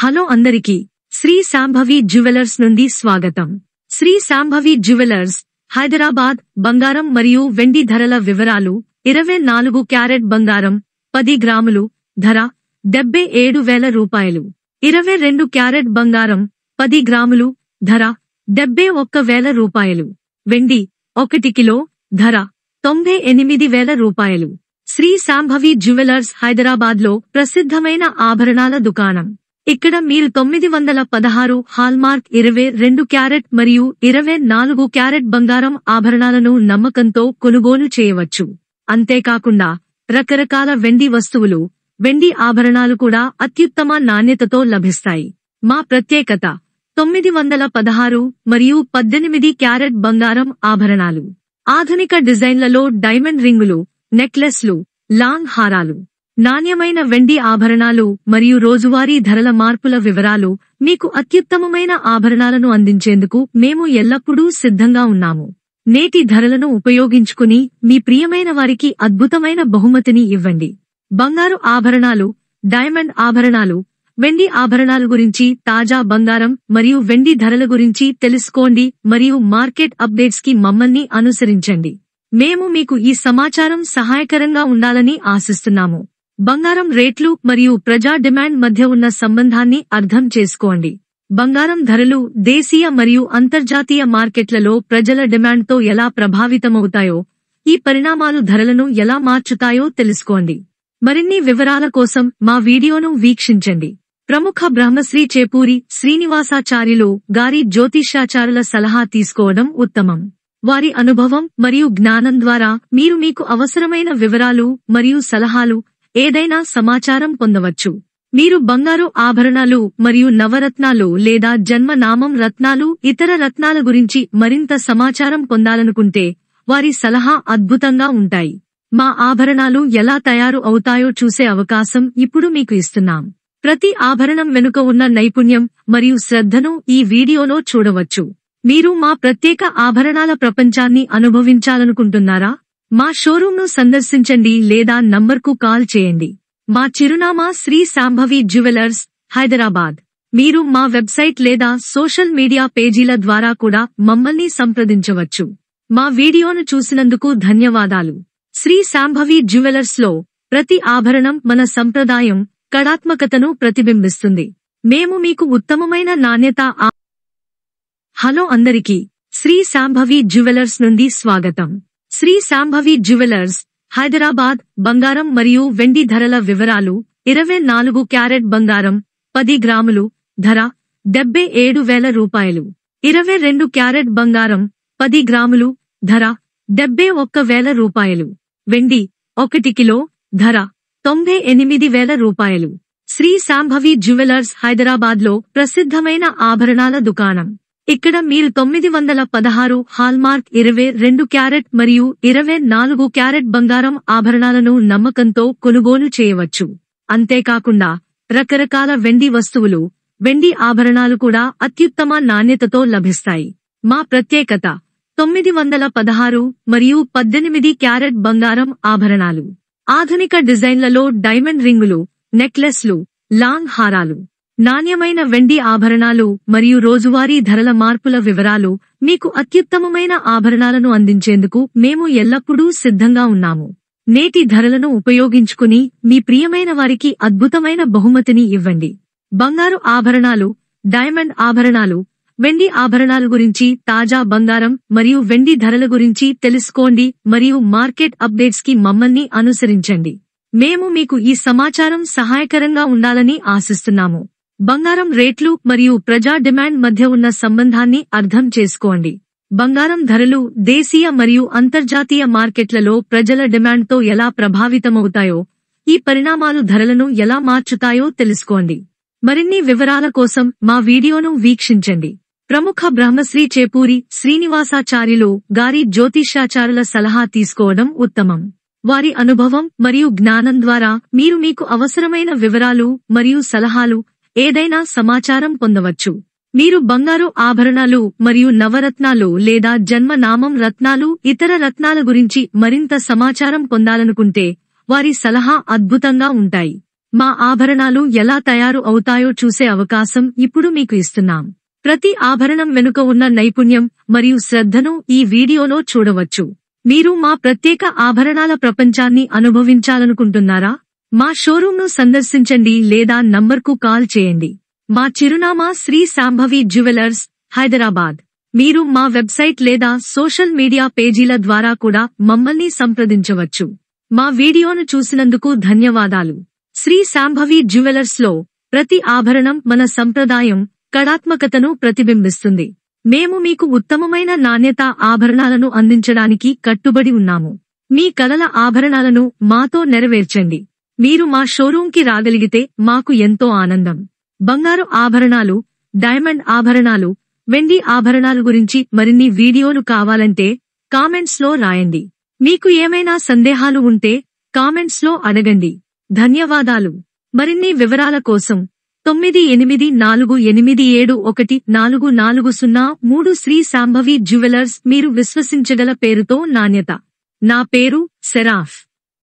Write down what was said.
hello అందరికీ Shri Shambhavi jewellers నుండి స్వాగతం శ్రీ శాంభవి జ్యువెలర్స్ హైదరాబాద్ బంగారం మరియు వెండి ధరల వివరాలు ఇరవై నాలుగు క్యారెట్ బంగారం పది గ్రాములు ధర డెబ్బై ఏడు వేల రూపాయలు ఇరవై రెండు క్యారెట్ బంగారం పది గ్రాములు ధర డెబ్బై ఒక్క వేల రూపాయలు వెండి ఒకటి కిలో ధర తొంభై ఎనిమిది వేల రూపాయలు శ్రీ శాంభవి జ్యువెలర్స్ హైదరాబాద్లో ప్రసిద్ధమైన ఆభరణాల దుకాణం ఇక్కడ మీరు తొమ్మిది వందల పదహారు హాల్మార్క్ ఇరవై రెండు క్యారెట్ మరియు ఇరవై నాలుగు క్యారెట్ బంగారం ఆభరణాలను నమ్మకంతో కొనుగోలు చేయవచ్చు అంతేకాకుండా రకరకాల వెండి వస్తువులు వెండి ఆభరణాలు కూడా అత్యుత్తమ నాణ్యతతో లభిస్తాయి మా ప్రత్యేకత తొమ్మిది వందల పదహారు మరియు పద్దెనిమిది క్యారెట్ బంగారం ఆభరణాలు ఆధునిక డిజైన్లలో డైమండ్ రింగులు నెక్లెస్లు లాంగ్ హారాలు నాణ్యమైన వెండి ఆభరణాలు మరియు రోజువారీ ధరల మార్పుల వివరాలు మీకు అత్యుత్తమమైన ఆభరణాలను అందించేందుకు మేము ఎల్లప్పుడూ సిద్ధంగా ఉన్నాము నేటి ధరలను ఉపయోగించుకుని మీ ప్రియమైన వారికి అద్భుతమైన బహుమతిని ఇవ్వండి బంగారు ఆభరణాలు డైమండ్ ఆభరణాలు వెండి ఆభరణాల గురించి తాజా బంగారం మరియు వెండి ధరల గురించి తెలుసుకోండి మరియు మార్కెట్ అప్డేట్స్ కి మమ్మల్ని అనుసరించండి మేము మీకు ఈ సమాచారం సహాయకరంగా ఉండాలని ఆశిస్తున్నాము బంగారం రేట్లు మరియు ప్రజా డిమాండ్ మధ్య ఉన్న సంబంధాన్ని అర్థం చేసుకోండి బంగారం ధరలు దేశీయ మరియు అంతర్జాతీయ మార్కెట్లలో ప్రజల డిమాండ్తో ఎలా ప్రభావితమవుతాయో ఈ పరిణామాలు ధరలను ఎలా మార్చుతాయో తెలుసుకోండి మరిన్ని వివరాల కోసం మా వీడియోను వీక్షించండి ప్రముఖ బ్రహ్మశ్రీ చేపూరి శ్రీనివాసాచార్యులు గారి జ్యోతిషాచారుల సలహా తీసుకోవడం ఉత్తమం వారి అనుభవం మరియు జ్ఞానం ద్వారా మీరు మీకు అవసరమైన వివరాలు మరియు సలహాలు ఏదైనా సమాచారం పొందవచ్చు మీరు బంగారు ఆభరణాలు మరియు నవరత్నాలు లేదా జన్మనామం రత్నాలు ఇతర రత్నాల గురించి మరింత సమాచారం పొందాలనుకుంటే వారి సలహా అద్భుతంగా ఉంటాయి మా ఆభరణాలు ఎలా తయారు అవుతాయో చూసే అవకాశం ఇప్పుడు మీకు ఇస్తున్నాం ప్రతి ఆభరణం వెనుక ఉన్న నైపుణ్యం మరియు శ్రద్ధను ఈ వీడియోలో చూడవచ్చు మీరు మా ప్రత్యేక ఆభరణాల ప్రపంచాన్ని అనుభవించాలనుకుంటున్నారా మా షోరూంను సందర్శించండి లేదా నంబర్కు కాల్ చేయండి మా చిరునామా శ్రీ శాంభవి జ్యువెలర్స్ హైదరాబాద్ మీరు మా వెబ్సైట్ లేదా సోషల్ మీడియా పేజీల ద్వారా కూడా మమ్మల్ని సంప్రదించవచ్చు మా వీడియోను చూసినందుకు ధన్యవాదాలు శ్రీ శాంభవి జ్యువెలర్స్లో ప్రతి ఆభరణం మన సంప్రదాయం కళాత్మకతను ప్రతిబింబిస్తుంది మేము మీకు ఉత్తమమైన నాణ్యత హలో అందరికీ శ్రీ శాంభవి జ్యువెలర్స్ నుండి స్వాగతం శ్రీ శాంభవి జ్యువెలర్స్ హైదరాబాద్ బంగారం మరియు వెండి ధరల వివరాలు ఇరవై నాలుగు క్యారెట్ బంగారం పది గ్రాములు ధర డెబ్బై ఏడు వేల రూపాయలు ఇరవై రెండు క్యారెట్ బంగారం పది గ్రాములు ధర డెబ్బై ఒక్క వేల రూపాయలు వెండి ఒకటి కిలో ధర తొంభై ఎనిమిది వేల రూపాయలు శ్రీ శాంభవి జ్యువెలర్స్ హైదరాబాద్లో ప్రసిద్ధమైన ఆభరణాల దుకాణం ఇక్కడ మీరు తొమ్మిది వందల పదహారు హాల్మార్క్ ఇరవై రెండు క్యారెట్ మరియు ఇరవై నాలుగు క్యారెట్ బంగారం ఆభరణాలను నమ్మకంతో కొనుగోలు చేయవచ్చు అంతేకాకుండా రకరకాల వెండి వస్తువులు వెండి ఆభరణాలు కూడా అత్యుత్తమ నాణ్యతతో లభిస్తాయి మా ప్రత్యేకత తొమ్మిది వందల పదహారు మరియు పద్దెనిమిది క్యారెట్ బంగారం ఆభరణాలు ఆధునిక డిజైన్లలో డైమండ్ రింగులు నెక్లెస్లు లాంగ్ హారాలు నాణ్యమైన వెండి ఆభరణాలు మరియు రోజువారీ ధరల మార్పుల వివరాలు మీకు అత్యుత్తమమైన ఆభరణాలను అందించేందుకు మేము ఎల్లప్పుడూ సిద్ధంగా ఉన్నాము నేటి ధరలను ఉపయోగించుకుని మీ ప్రియమైన వారికి అద్భుతమైన బహుమతిని ఇవ్వండి బంగారు ఆభరణాలు డైమండ్ ఆభరణాలు వెండి ఆభరణాల గురించి తాజా బంగారం మరియు వెండి ధరల గురించి తెలుసుకోండి మరియు మార్కెట్ అప్డేట్స్ కి మమ్మల్ని అనుసరించండి మేము మీకు ఈ సమాచారం సహాయకరంగా ఉండాలని ఆశిస్తున్నాము బంగారం రేట్లు మరియు ప్రజా డిమాండ్ మధ్య ఉన్న సంబంధాన్ని అర్థం చేసుకోండి బంగారం ధరలు దేశీయ మరియు అంతర్జాతీయ మార్కెట్లలో ప్రజల డిమాండ్తో ఎలా ప్రభావితమవుతాయో ఈ పరిణామాలు ధరలను ఎలా మార్చుతాయో తెలుసుకోండి మరిన్ని వివరాల కోసం మా వీడియోను వీక్షించండి ప్రముఖ బ్రహ్మశ్రీ చేపూరి శ్రీనివాసాచార్యులు గారి జ్యోతిషాచారుల సలహా తీసుకోవడం ఉత్తమం వారి అనుభవం మరియు జ్ఞానం ద్వారా మీరు మీకు అవసరమైన వివరాలు మరియు సలహాలు ఏదైనా సమాచారం పొందవచ్చు మీరు బంగారు ఆభరణాలు మరియు నవరత్నాలు లేదా జన్మనామం రత్నాలు ఇతర రత్నాల గురించి మరింత సమాచారం పొందాలనుకుంటే వారి సలహా అద్భుతంగా ఉంటాయి మా ఆభరణాలు ఎలా తయారు అవుతాయో చూసే అవకాశం ఇప్పుడు మీకు ఇస్తున్నాం ప్రతి ఆభరణం వెనుక ఉన్న నైపుణ్యం మరియు శ్రద్ధను ఈ వీడియోలో చూడవచ్చు మీరు మా ప్రత్యేక ఆభరణాల ప్రపంచాన్ని అనుభవించాలనుకుంటున్నారా మా షోరూంను సందర్శించండి లేదా నంబర్కు కాల్ చేయండి మా చిరునామా శ్రీ శాంభవి జ్యువెలర్స్ హైదరాబాద్ మీరు మా వెబ్సైట్ లేదా సోషల్ మీడియా పేజీల ద్వారా కూడా మమ్మల్ని సంప్రదించవచ్చు మా వీడియోను చూసినందుకు ధన్యవాదాలు శ్రీ శాంభవి జ్యువెలర్స్లో ప్రతి ఆభరణం మన సంప్రదాయం కళాత్మకతను ప్రతిబింబిస్తుంది మేము మీకు ఉత్తమమైన నాణ్యత ఆభరణాలను అందించడానికి కట్టుబడి ఉన్నాము మీ కలల ఆభరణాలను మాతో నెరవేర్చండి మీరు మా షోరూంకి రాగలిగితే మాకు ఎంతో ఆనందం బంగారు ఆభరణాలు డైమండ్ ఆభరణాలు వెండి ఆభరణాలు గురించి మరిన్ని వీడియోలు కావాలంటే కామెంట్స్లో రాయండి మీకు ఏమైనా సందేహాలు ఉంటే కామెంట్స్లో అడగండి ధన్యవాదాలు మరిన్ని వివరాల కోసం తొమ్మిది ఎనిమిది నాలుగు ఎనిమిది ఏడు ఒకటి నాలుగు నాలుగు సున్నా మూడు శ్రీ శాంభవి జ్యువెలర్స్ మీరు విశ్వసించగల పేరుతో నాణ్యత నా పేరు సెరాఫ్